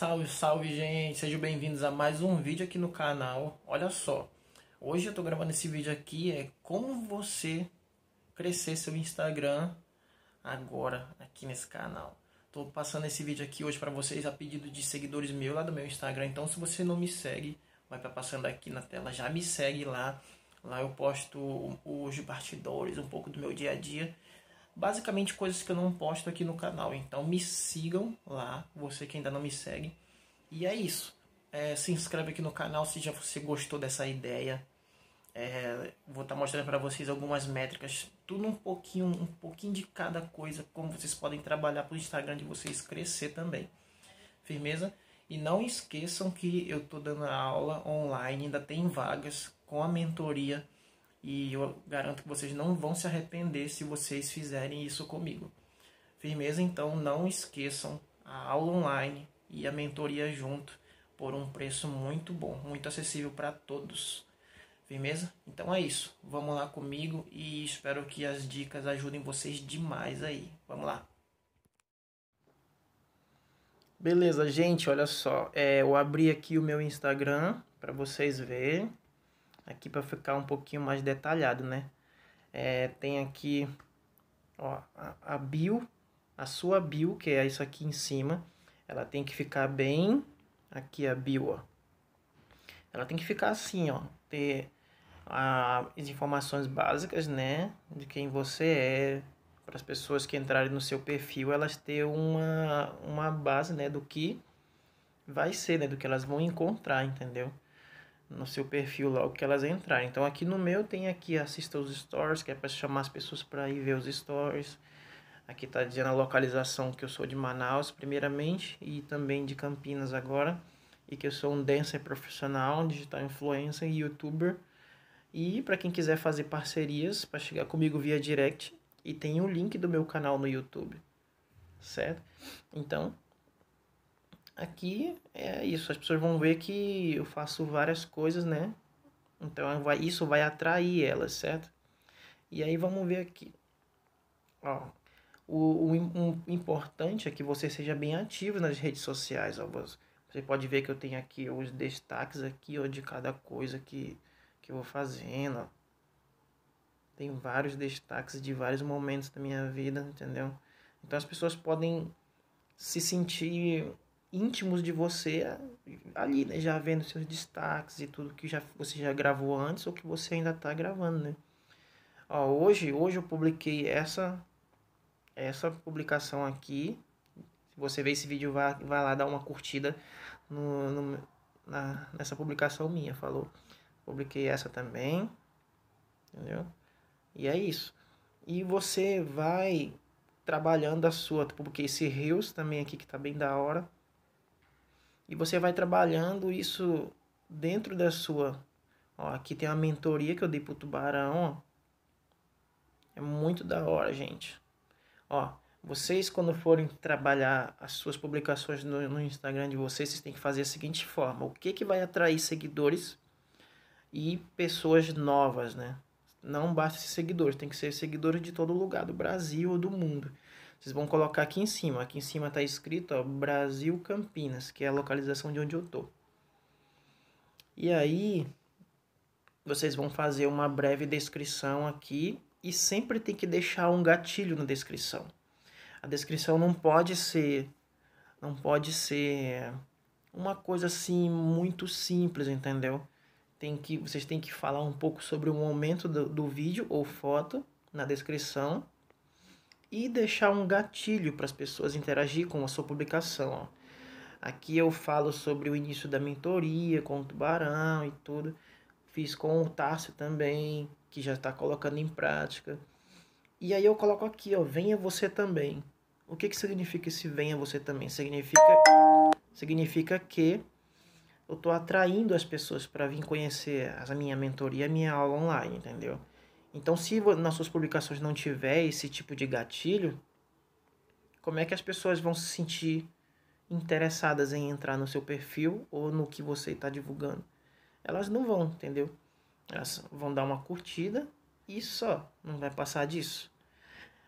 Salve, salve gente, sejam bem-vindos a mais um vídeo aqui no canal. Olha só, hoje eu tô gravando esse vídeo aqui é como você crescer seu Instagram agora aqui nesse canal. Tô passando esse vídeo aqui hoje para vocês a pedido de seguidores meu lá do meu Instagram. Então se você não me segue, vai para tá passando aqui na tela, já me segue lá. Lá eu posto os bastidores, um pouco do meu dia a dia basicamente coisas que eu não posto aqui no canal. Então me sigam lá, você que ainda não me segue. E é isso. É, se inscreve aqui no canal se já você gostou dessa ideia. É, vou estar tá mostrando para vocês algumas métricas, tudo um pouquinho, um pouquinho de cada coisa, como vocês podem trabalhar para o Instagram de vocês crescer também. Firmeza? E não esqueçam que eu estou dando aula online, ainda tem vagas com a mentoria e eu garanto que vocês não vão se arrepender se vocês fizerem isso comigo. Firmeza, então, não esqueçam a aula online e a mentoria junto por um preço muito bom, muito acessível para todos. Firmeza? Então é isso. Vamos lá comigo e espero que as dicas ajudem vocês demais aí. Vamos lá. Beleza, gente, olha só. É, eu abri aqui o meu Instagram para vocês verem aqui para ficar um pouquinho mais detalhado, né? É, tem aqui ó, a, a bio, a sua bio, que é isso aqui em cima, ela tem que ficar bem aqui a bio, ó. Ela tem que ficar assim, ó, ter a, as informações básicas, né, de quem você é, para as pessoas que entrarem no seu perfil, elas ter uma, uma base, né, do que vai ser, né, do que elas vão encontrar, entendeu? no seu perfil logo que elas entrarem. Então aqui no meu tem aqui assista os stories, que é para chamar as pessoas para ir ver os stories. Aqui está dizendo a localização que eu sou de Manaus primeiramente e também de Campinas agora e que eu sou um dancer profissional, digital influencer e youtuber. E para quem quiser fazer parcerias, para chegar comigo via direct e tem o um link do meu canal no YouTube. Certo? Então, Aqui é isso, as pessoas vão ver que eu faço várias coisas, né? Então vai, isso vai atrair elas, certo? E aí vamos ver aqui. Ó, o, o, o importante é que você seja bem ativo nas redes sociais. Ó. Você pode ver que eu tenho aqui os destaques aqui ó, de cada coisa que, que eu vou fazendo. Ó. Tem vários destaques de vários momentos da minha vida, entendeu? Então as pessoas podem se sentir íntimos de você ali, né? Já vendo seus destaques e tudo que já, você já gravou antes ou que você ainda está gravando, né? Ó, hoje, hoje eu publiquei essa essa publicação aqui. Se você ver esse vídeo, vai, vai lá dar uma curtida no, no, na, nessa publicação minha, falou? Publiquei essa também, entendeu? E é isso. E você vai trabalhando a sua. Publiquei esse Reels também aqui, que tá bem da hora. E você vai trabalhando isso dentro da sua. Ó, aqui tem uma mentoria que eu dei pro tubarão. É muito da hora, gente. Ó, vocês quando forem trabalhar as suas publicações no, no Instagram de vocês, vocês têm que fazer a seguinte forma: o que que vai atrair seguidores e pessoas novas, né? Não basta ser seguidores, tem que ser seguidores de todo lugar, do Brasil ou do mundo. Vocês vão colocar aqui em cima. Aqui em cima está escrito ó, Brasil Campinas, que é a localização de onde eu tô. E aí vocês vão fazer uma breve descrição aqui e sempre tem que deixar um gatilho na descrição. A descrição não pode ser não pode ser uma coisa assim muito simples, entendeu? Tem que vocês têm que falar um pouco sobre o momento do, do vídeo ou foto na descrição e deixar um gatilho para as pessoas interagir com a sua publicação. Ó. Aqui eu falo sobre o início da mentoria com o Tubarão e tudo. Fiz com o Tássio também, que já está colocando em prática. E aí eu coloco aqui, ó, venha você também. O que, que significa esse venha você também? Significa, significa que eu estou atraindo as pessoas para vir conhecer a minha mentoria, a minha aula online, entendeu? Então, se nas suas publicações não tiver esse tipo de gatilho, como é que as pessoas vão se sentir interessadas em entrar no seu perfil ou no que você está divulgando? Elas não vão, entendeu? Elas vão dar uma curtida e só, não vai passar disso.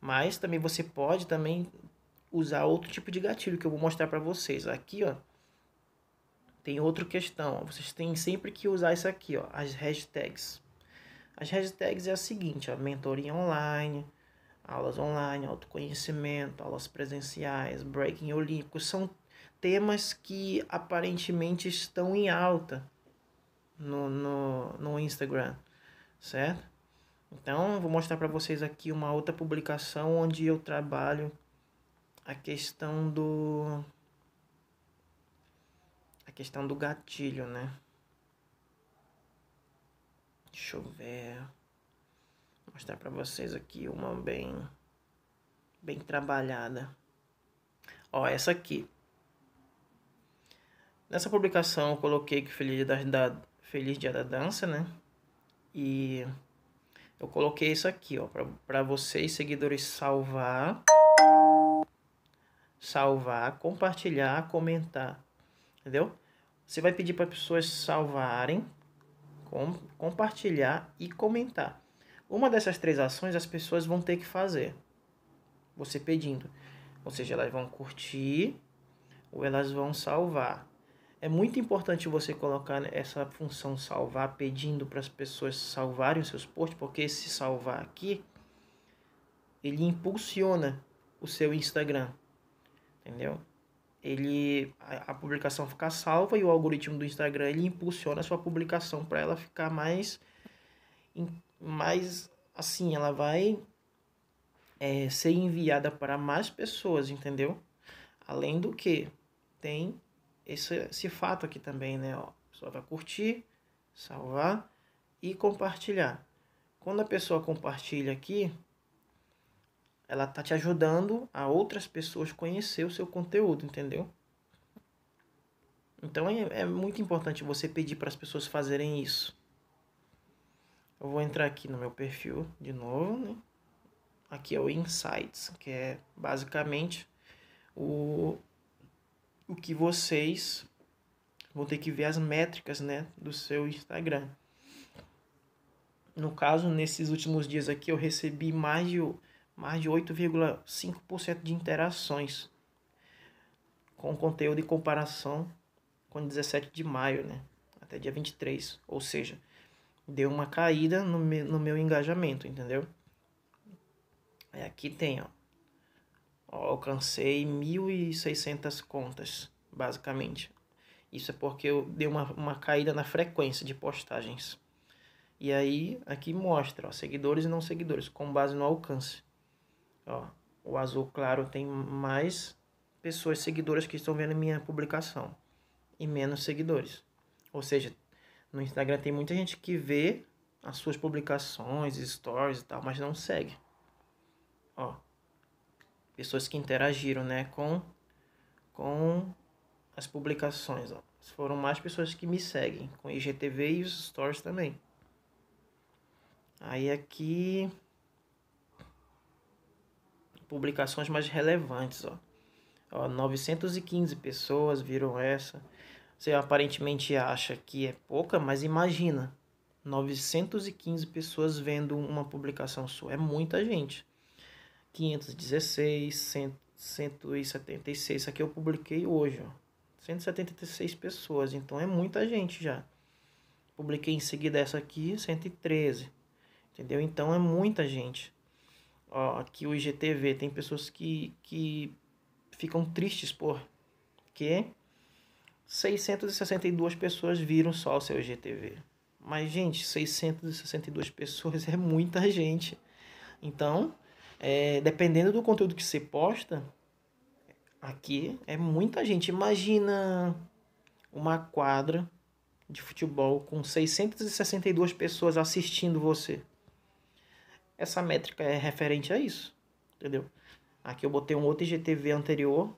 Mas também você pode também usar outro tipo de gatilho que eu vou mostrar para vocês. Aqui, ó, tem outra questão. Vocês têm sempre que usar isso aqui, ó, as hashtags. As hashtags é a seguinte, ó, mentoria online, aulas online, autoconhecimento, aulas presenciais, breaking olímpico, são temas que aparentemente estão em alta no, no, no Instagram, certo? Então, vou mostrar para vocês aqui uma outra publicação onde eu trabalho a questão do a questão do gatilho, né? Deixa eu ver. Vou mostrar para vocês aqui uma bem bem trabalhada. Ó, essa aqui. Nessa publicação eu coloquei que feliz, da, da, feliz dia da dança, né? E eu coloquei isso aqui, ó, para vocês seguidores salvar, salvar, compartilhar, comentar, entendeu? Você vai pedir para pessoas salvarem, com, compartilhar e comentar. Uma dessas três ações as pessoas vão ter que fazer. Você pedindo. Ou seja, elas vão curtir ou elas vão salvar. É muito importante você colocar essa função salvar, pedindo para as pessoas salvarem os seus posts, porque esse salvar aqui, ele impulsiona o seu Instagram. Entendeu? ele a, a publicação fica salva e o algoritmo do Instagram ele impulsiona a sua publicação para ela ficar mais mais assim, ela vai é, ser enviada para mais pessoas, entendeu? Além do que tem esse, esse fato aqui também, né? Ó, só vai curtir, salvar e compartilhar. Quando a pessoa compartilha aqui, ela tá te ajudando a outras pessoas conhecer o seu conteúdo, entendeu? Então é, é muito importante você pedir para as pessoas fazerem isso. Eu vou entrar aqui no meu perfil de novo, né? Aqui é o Insights, que é basicamente o, o que vocês vão ter que ver as métricas, né, do seu Instagram. No caso, nesses últimos dias aqui eu recebi mais de mais de 8,5% de interações com conteúdo em comparação com 17 de maio, né? Até dia 23, ou seja, deu uma caída no meu, no meu engajamento, entendeu? É, aqui tem, ó. ó alcancei 1.600 contas, basicamente. Isso é porque eu dei uma, uma caída na frequência de postagens. E aí, aqui mostra, ó, seguidores e não seguidores, com base no alcance. Ó, o azul claro tem mais pessoas seguidoras que estão vendo minha publicação e menos seguidores. Ou seja, no Instagram tem muita gente que vê as suas publicações, stories e tal, mas não segue. Ó, pessoas que interagiram, né, com com as publicações, ó. Foram mais pessoas que me seguem com IGTV e os stories também. Aí aqui publicações mais relevantes. Ó. Ó, 915 pessoas viram essa. Você aparentemente acha que é pouca, mas imagina. 915 pessoas vendo uma publicação sua. É muita gente. 516, 176. Isso aqui eu publiquei hoje. Ó. 176 pessoas. Então é muita gente já. Publiquei em seguida essa aqui, 113. Entendeu? Então é muita gente ó, aqui o IGTV, tem pessoas que, que ficam tristes porque 662 pessoas viram só o seu IGTV. Mas, gente, 662 pessoas é muita gente. Então, é, dependendo do conteúdo que você posta, aqui é muita gente. Imagina uma quadra de futebol com 662 pessoas assistindo você essa métrica é referente a isso, entendeu? Aqui eu botei um outro IGTV anterior,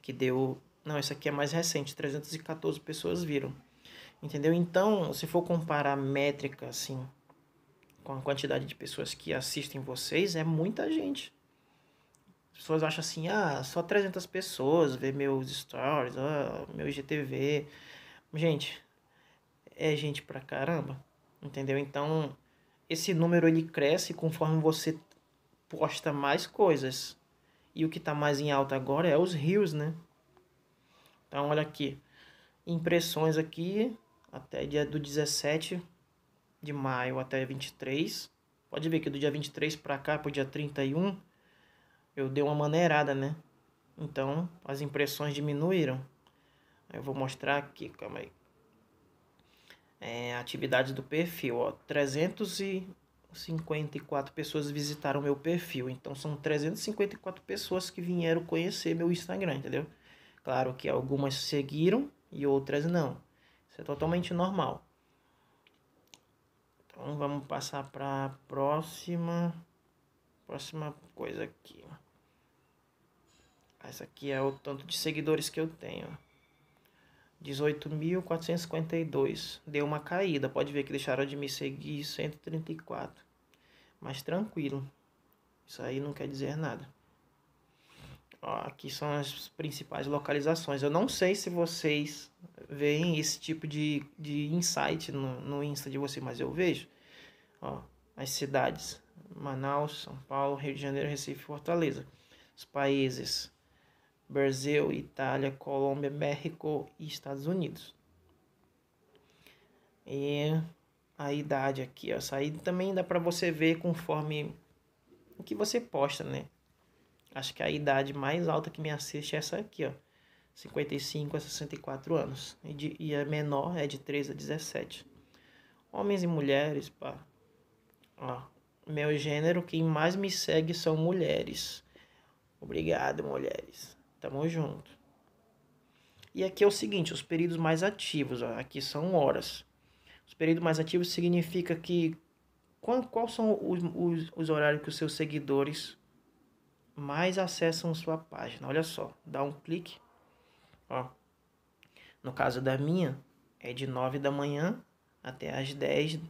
que deu... Não, esse aqui é mais recente, 314 pessoas viram. Entendeu? Então, se for comparar métrica, assim, com a quantidade de pessoas que assistem vocês, é muita gente. As pessoas acham assim, ah, só 300 pessoas vê meus stories, ah, meu IGTV. Gente, é gente pra caramba, entendeu? Então, esse número ele cresce conforme você posta mais coisas. E o que está mais em alta agora é os rios, né? Então, olha aqui. Impressões aqui até dia do 17 de maio até 23. Pode ver que do dia 23 para cá, para o dia 31, eu dei uma maneirada, né? Então, as impressões diminuíram. Eu vou mostrar aqui, calma aí. É, atividades do perfil, ó, 354 pessoas visitaram meu perfil. Então são 354 pessoas que vieram conhecer meu Instagram, entendeu? Claro que algumas seguiram e outras não. Isso é totalmente normal. Então vamos passar para a próxima próxima coisa aqui. Essa aqui é o tanto de seguidores que eu tenho. 18.452. Deu uma caída. Pode ver que deixaram de me seguir 134. Mas tranquilo. Isso aí não quer dizer nada. Ó, aqui são as principais localizações. Eu não sei se vocês veem esse tipo de, de insight no, no Insta de vocês, mas eu vejo. Ó, as cidades. Manaus, São Paulo, Rio de Janeiro, Recife, Fortaleza. Os países. Brasil, Itália, Colômbia, México e Estados Unidos. E a idade aqui, ó, essa aí também dá para você ver conforme o que você posta, né? Acho que a idade mais alta que me assiste é essa aqui, ó. 55 a 64 anos. E, de, e a menor é de 3 a 17. Homens e mulheres, pá. Ó, meu gênero, quem mais me segue são mulheres. Obrigado, mulheres. Tamo junto. E aqui é o seguinte, os períodos mais ativos, ó, aqui são horas. Os períodos mais ativos significa que qual, qual são os, os, os horários que os seus seguidores mais acessam sua página. Olha só, dá um clique. Ó. No caso da minha, é de 9 da manhã até as 10,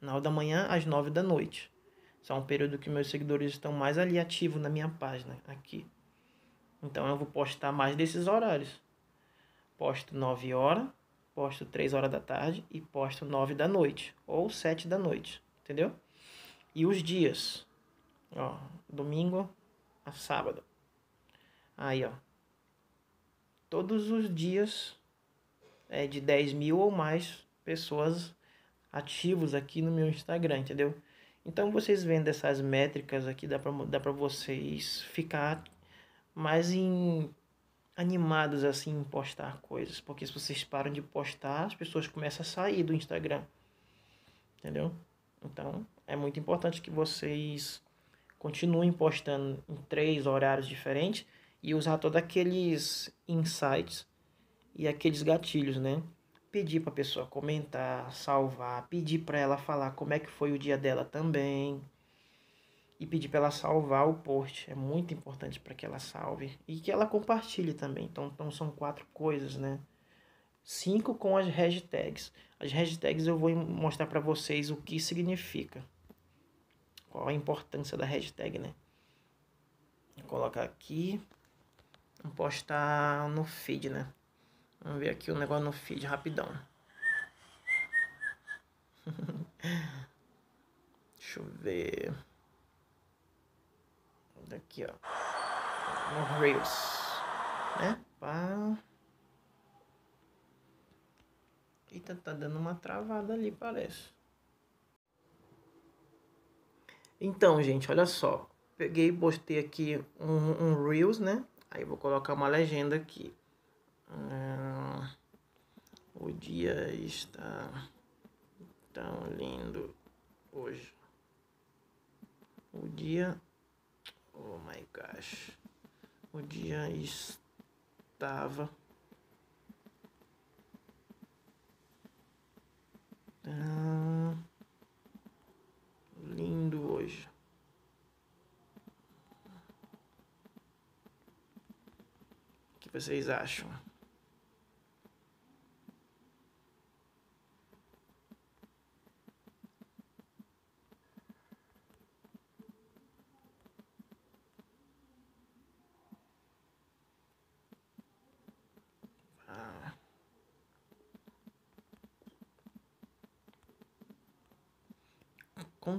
9 da manhã às 9 da noite. São é um período que meus seguidores estão mais ali ativos na minha página aqui. Então eu vou postar mais desses horários. Posto 9 horas, posto 3 horas da tarde e posto 9 da noite ou 7 da noite, entendeu? E os dias. Ó, domingo a sábado. Aí, ó. Todos os dias é de 10 mil ou mais pessoas ativos aqui no meu Instagram, entendeu? Então, vocês vendo essas métricas aqui, dá para dá pra vocês ficar mais em animados assim em postar coisas, porque se vocês param de postar, as pessoas começam a sair do Instagram. Entendeu? Então, é muito importante que vocês continuem postando em três horários diferentes e usar todos aqueles insights e aqueles gatilhos, né? Pedir para a pessoa comentar, salvar, pedir para ela falar como é que foi o dia dela também, e pedir para ela salvar o post. É muito importante para que ela salve e que ela compartilhe também. Então, então são quatro coisas, né? Cinco com as hashtags. As hashtags eu vou mostrar para vocês o que significa. Qual a importância da hashtag, né? Vou colocar aqui. Vou postar no feed, né? Vamos ver aqui o negócio no feed rapidão. Deixa eu ver daqui, ó, no reels né? Pá. Eita, tá dando uma travada ali, parece. Então, gente, olha só. Peguei e postei aqui um, um Reels, né? Aí vou colocar uma legenda aqui. Ah, o dia está tão lindo hoje. O dia Oh my gosh. O dia estava. Tão lindo hoje. O que vocês acham?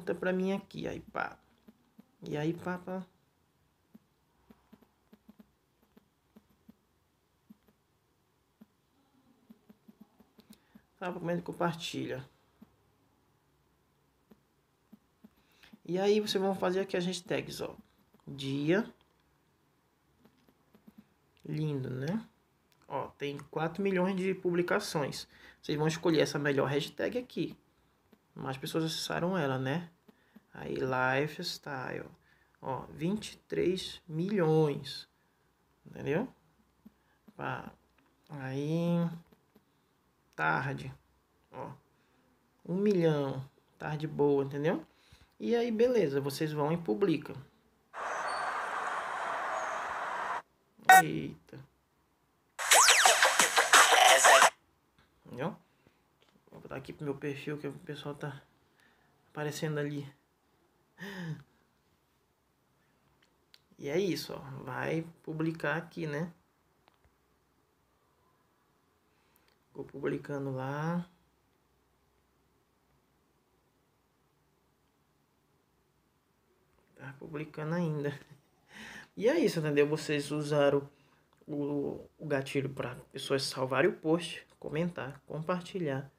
pergunta para mim aqui. Aí pá. E aí pá, pá. comendo compartilha? E aí vocês vão fazer aqui as hashtags, ó. Dia. Lindo, né? Ó, tem 4 milhões de publicações. Vocês vão escolher essa melhor hashtag aqui. Mais pessoas acessaram ela, né? Aí, lifestyle. Ó, 23 milhões. Entendeu? Pá. Aí, tarde. Ó, 1 um milhão. Tarde boa, entendeu? E aí, beleza. Vocês vão e publicam. Eita. Entendeu? Vou botar aqui pro meu perfil que o pessoal tá aparecendo ali. E é isso, ó. vai publicar aqui, né? Vou publicando lá. Tá publicando ainda. E é isso, entendeu? Vocês usaram o, o gatilho para pessoas salvarem o post, comentar, compartilhar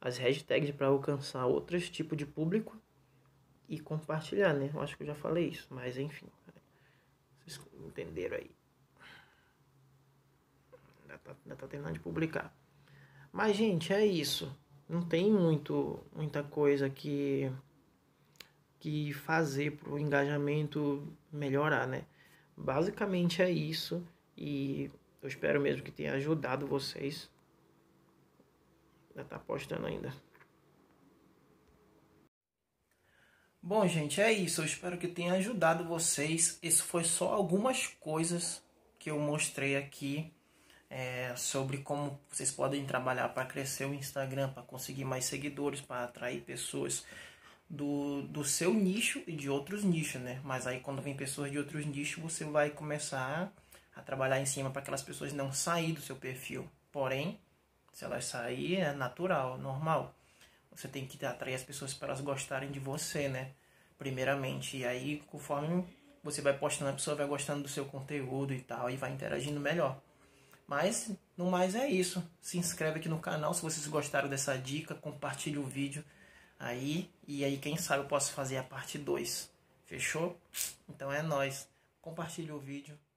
as hashtags para alcançar outros tipos de público e compartilhar, né? Eu acho que eu já falei isso, mas enfim. Vocês entenderam aí. Ainda tá, ainda tá terminando de publicar. Mas, gente, é isso. Não tem muito, muita coisa que, que fazer para o engajamento melhorar, né? Basicamente é isso. E eu espero mesmo que tenha ajudado vocês. Ainda tá postando ainda. Bom, gente, é isso. Eu espero que tenha ajudado vocês. Isso foi só algumas coisas que eu mostrei aqui é, sobre como vocês podem trabalhar para crescer o Instagram, para conseguir mais seguidores, para atrair pessoas do, do seu nicho e de outros nichos, né? Mas aí quando vem pessoas de outros nichos, você vai começar a trabalhar em cima para aquelas pessoas não saírem do seu perfil. Porém, se elas sair, é natural, normal você tem que atrair as pessoas para elas gostarem de você, né? Primeiramente. E aí, conforme você vai postando, a pessoa vai gostando do seu conteúdo e tal, e vai interagindo melhor. Mas, no mais, é isso. Se inscreve aqui no canal se vocês gostaram dessa dica, compartilhe o vídeo aí, e aí, quem sabe, eu posso fazer a parte 2. Fechou? Então é nós. Compartilhe o vídeo.